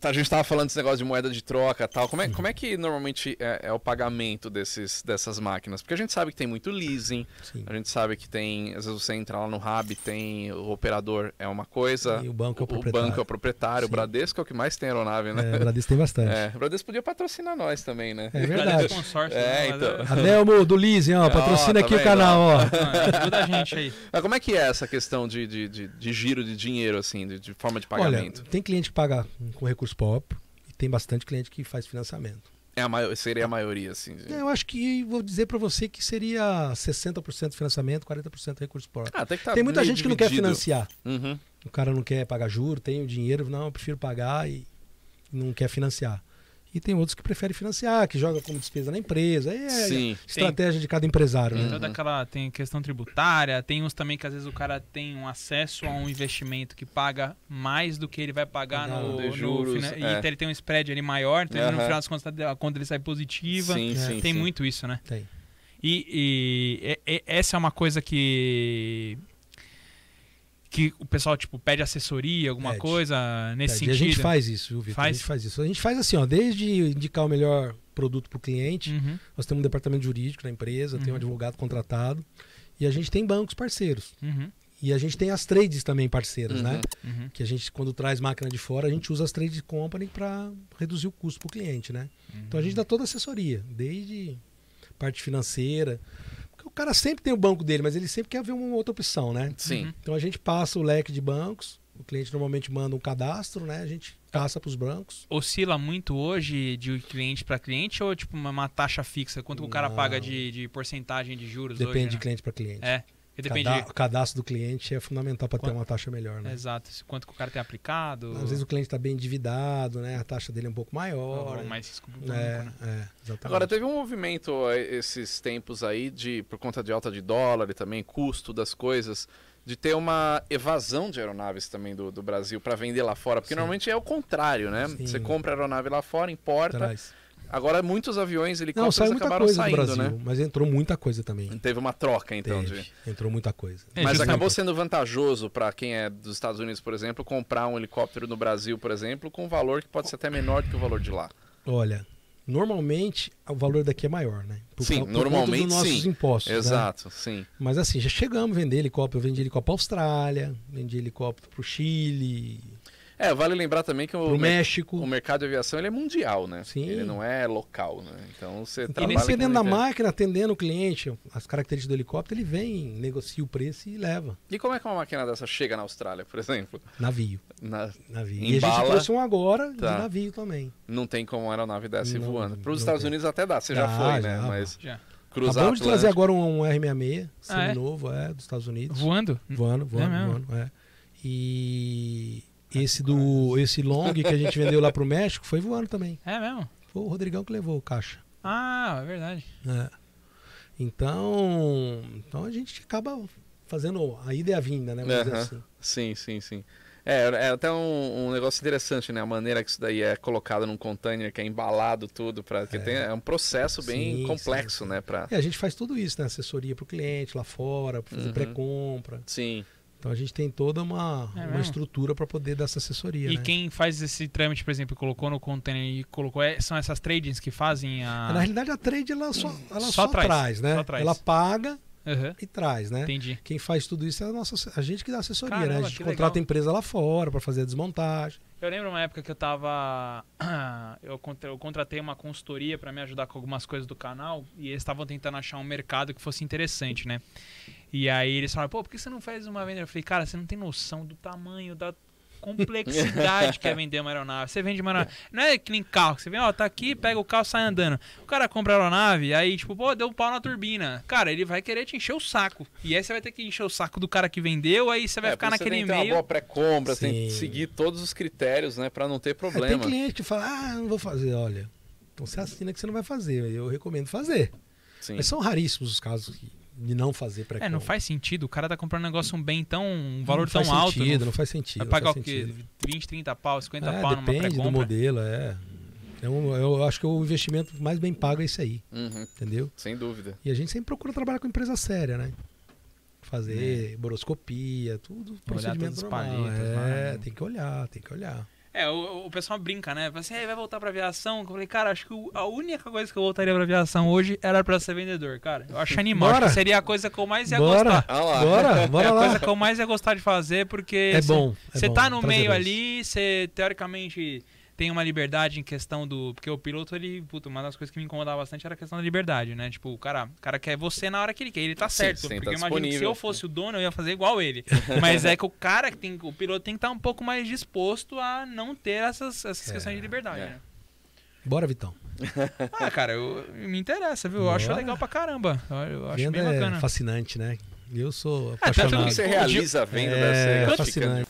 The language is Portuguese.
Tá, a gente estava falando desse negócio de moeda de troca tal. Como é, como é que normalmente é, é, o pagamento desses, dessas máquinas? Porque a gente sabe que tem muito leasing, Sim. a gente sabe que tem. Às vezes você entra lá no hub, tem o operador é uma coisa. E o banco é o proprietário. O banco é o proprietário, Sim. o Bradesco é o que mais tem aeronave, né? É, o Bradesco tem bastante. É, o Bradesco podia patrocinar nós também, né? É verdade. É consórcio, é, né? então. Adelmo é- do Leasing, ó, patrocina tá aqui o canal, ó. É, ajuda a gente aí. Mas como é que é essa questão de, de, de, de giro de dinheiro, assim, de, de forma de pagamento? Olha, tem cliente que paga com com recurso próprio e tem bastante cliente que faz financiamento. É a maior, seria a maioria, assim. É, eu acho que vou dizer para você que seria 60% financiamento, 40% recurso próprio. Ah, tem, tá tem muita gente dividido. que não quer financiar. Uhum. O cara não quer pagar juro, tem o dinheiro, não, eu prefiro pagar e não quer financiar. E tem outros que preferem financiar, que joga como despesa na empresa. É, é Sim, estratégia tem, de cada empresário. Tem né? toda aquela tem questão tributária, tem uns também que às vezes o cara tem um acesso a um investimento que paga mais do que ele vai pagar Não, no, juros. No, é. E ele tem um spread ali maior, então uhum. no final das contas a conta dele sai positiva. Sim, é. sim, tem sim. muito isso, né? Tem. E, e, e, essa é uma coisa que que o pessoal tipo pede assessoria, alguma pede. coisa nesse pede. sentido. a gente faz isso, viu, Vitor? Faz? A gente faz isso. A gente faz assim, ó, desde indicar o melhor produto para o cliente, uhum. nós temos um departamento jurídico na empresa, uhum. tem um uhum. advogado contratado e a gente tem bancos parceiros. Uhum. E a gente tem as trades também parceiras, né? Uhum. Uhum. Que a gente, quando traz máquina de fora, a gente usa as trades company para reduzir o custo para o cliente, né? Então a gente dá toda a assessoria, desde parte financeira, o cara sempre tem o banco dele, mas ele sempre quer ver uma outra opção, né? Sim. Uhum. Então a gente passa o leque de bancos, o cliente normalmente manda um cadastro, né? A gente passa para os bancos. Oscila muito hoje de cliente para cliente ou tipo uma, uma taxa fixa? Quanto Não. o cara paga de, de porcentagem de juros? Depende hoje, né? de cliente para cliente. É. Depende... Cada... O cadastro do cliente é fundamental para ter uma taxa melhor, né? Exato. Quanto que o cara tem aplicado. Às vezes o cliente está bem endividado, né? A taxa dele é um pouco maior. Ah, ou mais é, né? é, exatamente. Agora, teve um movimento é, esses tempos aí, de por conta de alta de dólar e também custo das coisas, de ter uma evasão de aeronaves também do, do Brasil para vender lá fora. Porque Sim. normalmente é o contrário, né? Sim. Você compra a aeronave lá fora, importa... Traz Agora muitos aviões helicópteros Não, saiu acabaram coisa saindo, Brasil, né? Mas entrou muita coisa também. Teve uma troca então Teve. de... entrou muita coisa. É, mas acabou sendo vantajoso para quem é dos Estados Unidos, por exemplo, comprar um helicóptero no Brasil, por exemplo, com um valor que pode ser até menor do que o valor de lá. Olha, normalmente o valor daqui é maior, né? Por sim, por normalmente dos nossos sim. impostos. Né? Exato, né? sim. Mas assim, já chegamos a vender helicóptero, vendi helicóptero para Austrália, vendi helicóptero para o Chile, é, vale lembrar também que o, México. o mercado de aviação ele é mundial, né? Sim. Ele não é local, né? Então você trabalha. E você dentro da né? máquina, atendendo o cliente, as características do helicóptero, ele vem, negocia o preço e leva. E como é que uma máquina dessa chega na Austrália, por exemplo? Navio. Na... Navio. Embala. E a gente trouxe um agora tá. de navio também. Não tem como uma aeronave dessa não, voando. Para os Estados tem. Unidos até dá, você já, né? já foi, já, né? Mas. Já. Cruzar Acabamos de trazer agora um, um R66, ah, é? novo, é, dos Estados Unidos. Voando? Voando, voando, é voando. É. E esse do esse long que a gente vendeu lá pro México foi voando também. É mesmo? Foi o Rodrigão que levou o caixa. Ah, é verdade. É. Então, então a gente acaba fazendo a ida e a vinda, né? Uhum. Assim. Sim, sim, sim. É, é até um, um, negócio interessante, né? A maneira que isso daí é colocado num container, que é embalado tudo, para que é. Tem, é um processo bem sim, complexo, sim, sim. né? Pra... É, a gente faz tudo isso, né? Assessoria para o cliente lá fora, para fazer uhum. pré-compra. Sim. Então a gente tem toda uma, é uma estrutura para poder dar essa assessoria. E né? quem faz esse trâmite, por exemplo, colocou no container e colocou. É, são essas tradings que fazem a. É, na realidade, a trade ela só, ela só, só traz, traz, né? Só traz. Ela paga uhum. e traz, né? Entendi. Quem faz tudo isso é a nossa a gente que dá assessoria, Caramba, né? A gente contrata legal. empresa lá fora para fazer a desmontagem. Eu lembro uma época que eu tava eu, contratei uma consultoria para me ajudar com algumas coisas do canal e eles estavam tentando achar um mercado que fosse interessante, né? E aí eles falaram, pô, por que você não faz uma venda? Eu falei, cara, você não tem noção do tamanho da complexidade que é vender uma aeronave. Você vende uma aeronave. Não é que nem carro, você vem, ó, tá aqui, pega o carro sai andando. O cara compra a aeronave, aí, tipo, pô, deu um pau na turbina. Cara, ele vai querer te encher o saco. E aí você vai ter que encher o saco do cara que vendeu, aí você vai é, ficar naquele meio. Tem uma boa pré-compra, tem que seguir todos os critérios, né, para não ter é, problema. tem cliente que fala, ah, não vou fazer, olha. Então você assina que você não vai fazer. Eu recomendo fazer. Sim. Mas são raríssimos os casos que de não fazer pré-compra. É, não faz sentido. O cara tá comprando um negócio um bem tão. um valor tão sentido, alto. Não, não faz sentido, vai pagar o quê? 20, 30 pau, 50 é, pau numa pré-compra? Depende do modelo, é. Então, eu acho que é o investimento mais bem pago é isso aí. Uhum. Entendeu? Sem dúvida. E a gente sempre procura trabalhar com empresa séria, né? Fazer é. boroscopia, tudo, olhar procedimento normal. Paletas, é, mano. tem que olhar, tem que olhar. É, o, o pessoal brinca, né? Fala assim, vai voltar pra aviação? Eu falei, cara, acho que a única coisa que eu voltaria pra aviação hoje era pra ser vendedor, cara. Eu acho animal. Acho seria a coisa que eu mais ia bora. gostar. Ah lá. Bora, bora é a lá. coisa que eu mais ia gostar de fazer, porque... É cê, bom. Você é tá no meio ali, você teoricamente tem uma liberdade em questão do. Porque o piloto, ele. Puto, uma das coisas que me incomodava bastante era a questão da liberdade, né? Tipo, o cara, o cara quer você na hora que ele quer. Ele tá Sim, certo. Tá porque tá eu imagino que se eu fosse o dono, eu ia fazer igual ele. Mas é que o cara que tem. O piloto tem que estar tá um pouco mais disposto a não ter essas, essas é, questões de liberdade, é. né? Bora, Vitão. ah, cara, eu, me interessa, viu? Eu Bora. acho legal pra caramba. Eu, eu acho bem é bacana. É fascinante, né? Eu sou apaixonado. É, tanto que você realiza a venda é, série. É fascinante.